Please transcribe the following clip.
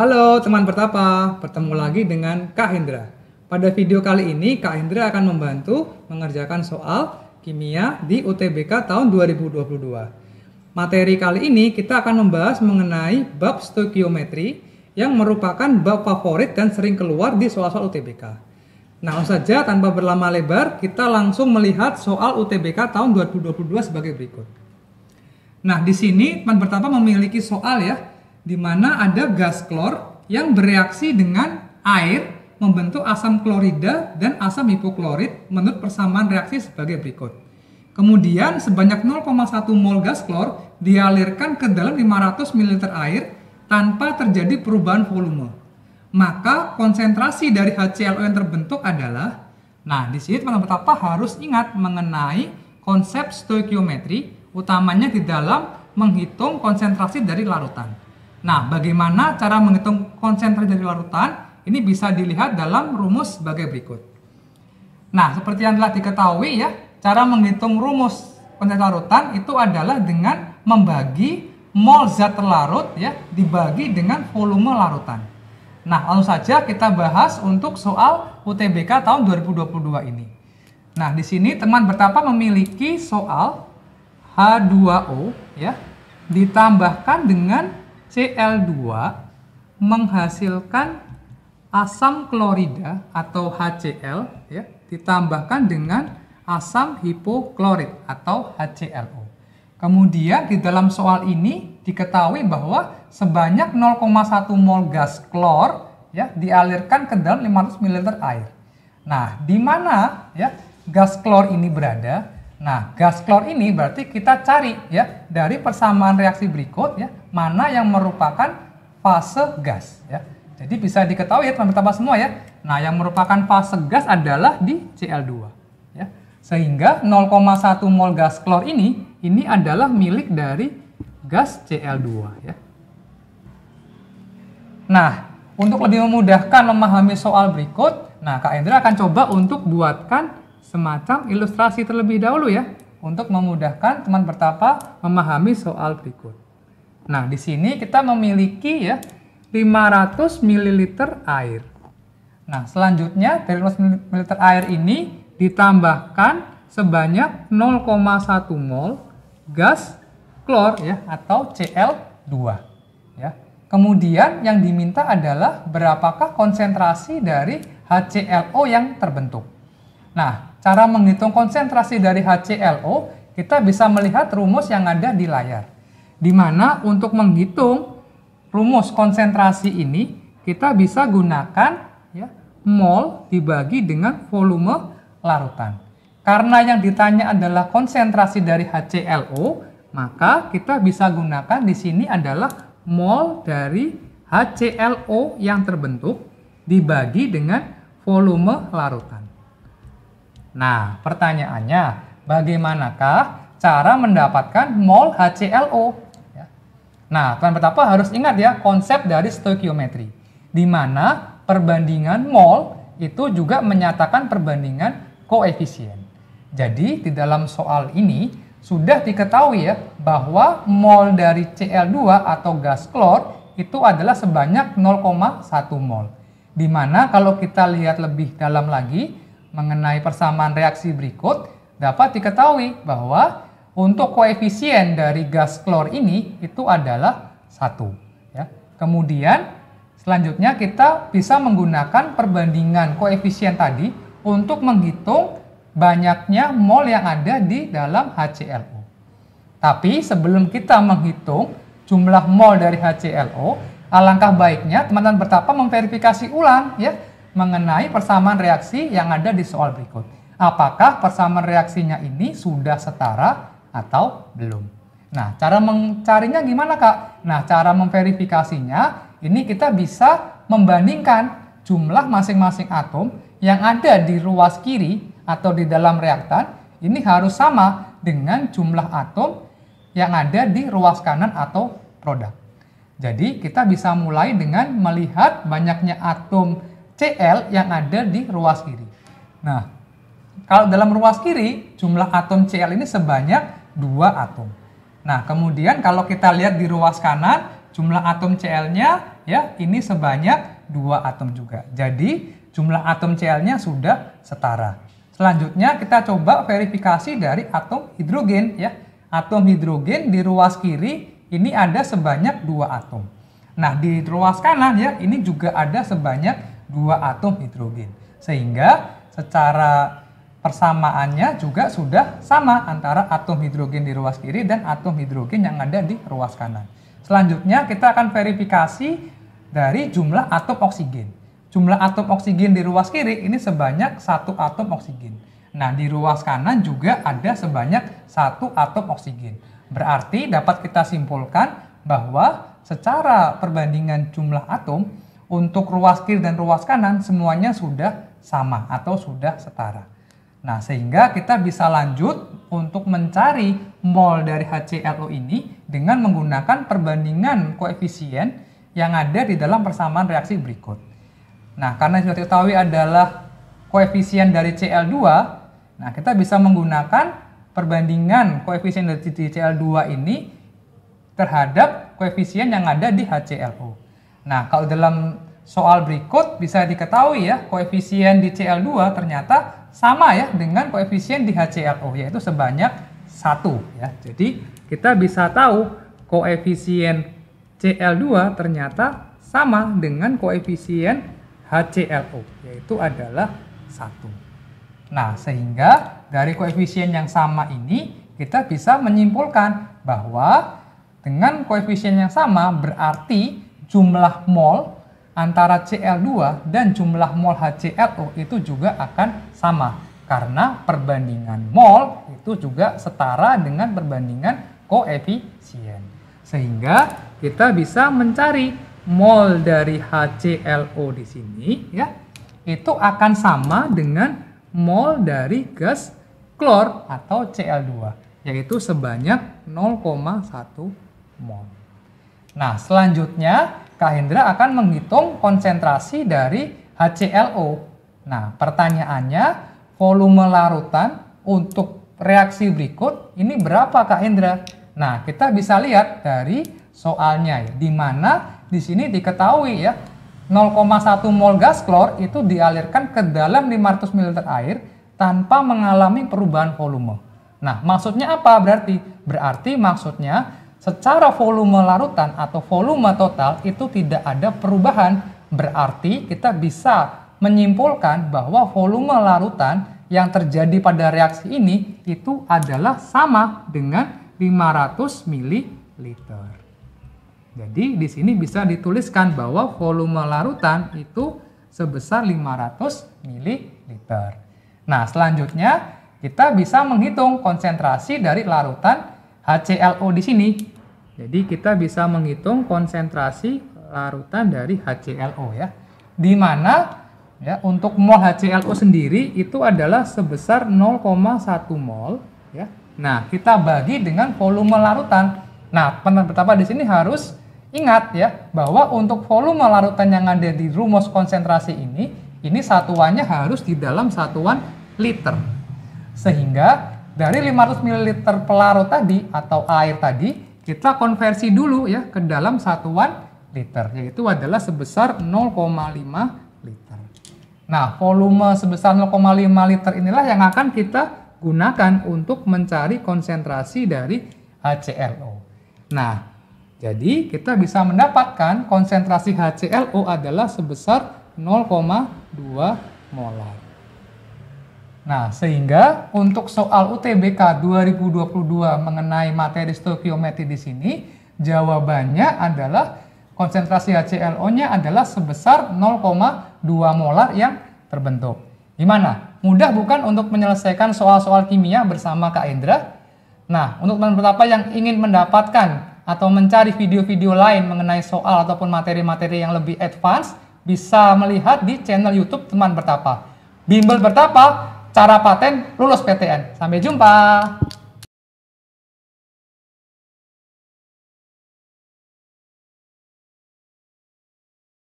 Halo teman Pertapa, bertemu lagi dengan Kak Hendra. Pada video kali ini Kak Hendra akan membantu mengerjakan soal kimia di UTBK tahun 2022. Materi kali ini kita akan membahas mengenai bab stoikiometri yang merupakan bab favorit dan sering keluar di soal-soal UTBK. Nah, saja tanpa berlama lebar, kita langsung melihat soal UTBK tahun 2022 sebagai berikut. Nah, di sini teman Pertapa memiliki soal ya di mana ada gas klor yang bereaksi dengan air membentuk asam klorida dan asam hipoklorit menurut persamaan reaksi sebagai berikut. Kemudian sebanyak 0,1 mol gas klor dialirkan ke dalam 500 ml air tanpa terjadi perubahan volume. Maka konsentrasi dari HClO yang terbentuk adalah Nah, di sini teman-teman betapa harus ingat mengenai konsep stoikiometri utamanya di dalam menghitung konsentrasi dari larutan. Nah, bagaimana cara menghitung konsentrasi dari larutan? Ini bisa dilihat dalam rumus sebagai berikut. Nah, seperti yang telah diketahui ya, cara menghitung rumus konsentrasi larutan itu adalah dengan membagi mol zat terlarut ya dibagi dengan volume larutan. Nah, langsung saja kita bahas untuk soal UTBK tahun 2022 ini. Nah, di sini teman bertapa memiliki soal H2O ya ditambahkan dengan Cl2 menghasilkan asam klorida atau HCl ya, ditambahkan dengan asam hipoklorit atau HClO. Kemudian di dalam soal ini diketahui bahwa sebanyak 0,1 mol gas klor ya dialirkan ke dalam 500 ml air. Nah, di mana ya gas klor ini berada? Nah, gas klor ini berarti kita cari ya dari persamaan reaksi berikut ya, mana yang merupakan fase gas ya. Jadi bisa diketahui ya teman-teman semua ya. Nah, yang merupakan fase gas adalah di Cl2 ya. Sehingga 0,1 mol gas klor ini ini adalah milik dari gas Cl2 ya. Nah, untuk lebih memudahkan memahami soal berikut, nah Kak Endra akan coba untuk buatkan semacam ilustrasi terlebih dahulu ya untuk memudahkan teman bertapa memahami soal berikut. Nah, di sini kita memiliki ya 500 ml air. Nah, selanjutnya dari 500 ml air ini ditambahkan sebanyak 0,1 mol gas klor ya atau Cl2 ya. Kemudian yang diminta adalah berapakah konsentrasi dari HClO yang terbentuk. Nah, cara menghitung konsentrasi dari HClO, kita bisa melihat rumus yang ada di layar. Di mana untuk menghitung rumus konsentrasi ini, kita bisa gunakan ya, mol dibagi dengan volume larutan. Karena yang ditanya adalah konsentrasi dari HClO, maka kita bisa gunakan di sini adalah mol dari HClO yang terbentuk dibagi dengan volume larutan. Nah, pertanyaannya, bagaimanakah cara mendapatkan mol HClO? Ya. Nah, teman betapa harus ingat ya konsep dari stoikiometri, di mana perbandingan mol itu juga menyatakan perbandingan koefisien. Jadi, di dalam soal ini sudah diketahui ya bahwa mol dari Cl2 atau gas klor itu adalah sebanyak 0,1 mol. Di mana kalau kita lihat lebih dalam lagi, mengenai persamaan reaksi berikut, dapat diketahui bahwa untuk koefisien dari gas klor ini itu adalah satu. Ya. Kemudian selanjutnya kita bisa menggunakan perbandingan koefisien tadi untuk menghitung banyaknya mol yang ada di dalam HClO. Tapi sebelum kita menghitung jumlah mol dari HClO, alangkah baiknya teman-teman bertapa memverifikasi ulang ya mengenai persamaan reaksi yang ada di soal berikut. Apakah persamaan reaksinya ini sudah setara atau belum? Nah, cara mencarinya gimana, Kak? Nah, cara memverifikasinya ini kita bisa membandingkan jumlah masing-masing atom yang ada di ruas kiri atau di dalam reaktan ini harus sama dengan jumlah atom yang ada di ruas kanan atau produk. Jadi kita bisa mulai dengan melihat banyaknya atom Cl yang ada di ruas kiri. Nah, kalau dalam ruas kiri, jumlah atom Cl ini sebanyak dua atom. Nah, kemudian kalau kita lihat di ruas kanan, jumlah atom Cl-nya ya ini sebanyak dua atom juga. Jadi, jumlah atom Cl-nya sudah setara. Selanjutnya kita coba verifikasi dari atom hidrogen ya. Atom hidrogen di ruas kiri ini ada sebanyak dua atom. Nah, di ruas kanan ya ini juga ada sebanyak dua atom hidrogen. Sehingga secara persamaannya juga sudah sama antara atom hidrogen di ruas kiri dan atom hidrogen yang ada di ruas kanan. Selanjutnya kita akan verifikasi dari jumlah atom oksigen. Jumlah atom oksigen di ruas kiri ini sebanyak satu atom oksigen. Nah, di ruas kanan juga ada sebanyak satu atom oksigen. Berarti dapat kita simpulkan bahwa secara perbandingan jumlah atom, untuk ruas kiri dan ruas kanan semuanya sudah sama atau sudah setara. Nah, sehingga kita bisa lanjut untuk mencari mol dari HCLO ini dengan menggunakan perbandingan koefisien yang ada di dalam persamaan reaksi berikut. Nah, karena sudah diketahui adalah koefisien dari CL2, nah kita bisa menggunakan perbandingan koefisien dari CL2 ini terhadap koefisien yang ada di HClO. Nah, kalau dalam soal berikut bisa diketahui ya, koefisien di CL2 ternyata sama ya dengan koefisien di HClO, yaitu sebanyak 1 ya. Jadi, kita bisa tahu koefisien CL2 ternyata sama dengan koefisien HClO, yaitu adalah 1. Nah, sehingga dari koefisien yang sama ini, kita bisa menyimpulkan bahwa dengan koefisien yang sama berarti jumlah mol antara CL2 dan jumlah mol HClO itu juga akan sama karena perbandingan mol itu juga setara dengan perbandingan koefisien. Sehingga kita bisa mencari mol dari HClO di sini ya. Itu akan sama dengan mol dari gas klor atau Cl2 yaitu sebanyak 0,1 mol. Nah, selanjutnya Kak Hendra akan menghitung konsentrasi dari HClO. Nah, pertanyaannya volume larutan untuk reaksi berikut ini berapa Kak Hendra? Nah, kita bisa lihat dari soalnya ya, di mana di sini diketahui ya 0,1 mol gas klor itu dialirkan ke dalam 500 ml air tanpa mengalami perubahan volume. Nah, maksudnya apa berarti? Berarti maksudnya secara volume larutan atau volume total itu tidak ada perubahan. Berarti kita bisa menyimpulkan bahwa volume larutan yang terjadi pada reaksi ini itu adalah sama dengan 500 ml. Jadi di sini bisa dituliskan bahwa volume larutan itu sebesar 500 ml. Nah, selanjutnya kita bisa menghitung konsentrasi dari larutan HClO di sini. Jadi kita bisa menghitung konsentrasi larutan dari HClO ya. Di mana ya untuk mol HClO sendiri itu adalah sebesar 0,1 mol ya. Nah, kita bagi dengan volume larutan. Nah, penetapan di sini harus ingat ya bahwa untuk volume larutan yang ada di rumus konsentrasi ini ini satuannya harus di dalam satuan liter. Sehingga dari 500 ml pelarut tadi atau air tadi kita konversi dulu ya ke dalam satuan liter, yaitu adalah sebesar 0,5 liter. Nah, volume sebesar 0,5 liter inilah yang akan kita gunakan untuk mencari konsentrasi dari HClO. Nah, jadi kita bisa mendapatkan konsentrasi HClO adalah sebesar 0,2 molar. Nah, sehingga untuk soal UTBK 2022 mengenai materi stoikiometri di sini, jawabannya adalah konsentrasi HClO-nya adalah sebesar 0,2 molar yang terbentuk. Gimana? Mudah bukan untuk menyelesaikan soal-soal kimia bersama Kak Indra? Nah, untuk teman betapa yang ingin mendapatkan atau mencari video-video lain mengenai soal ataupun materi-materi yang lebih advance, bisa melihat di channel YouTube teman bertapa. Bimbel bertapa cara paten lulus PTN. Sampai jumpa.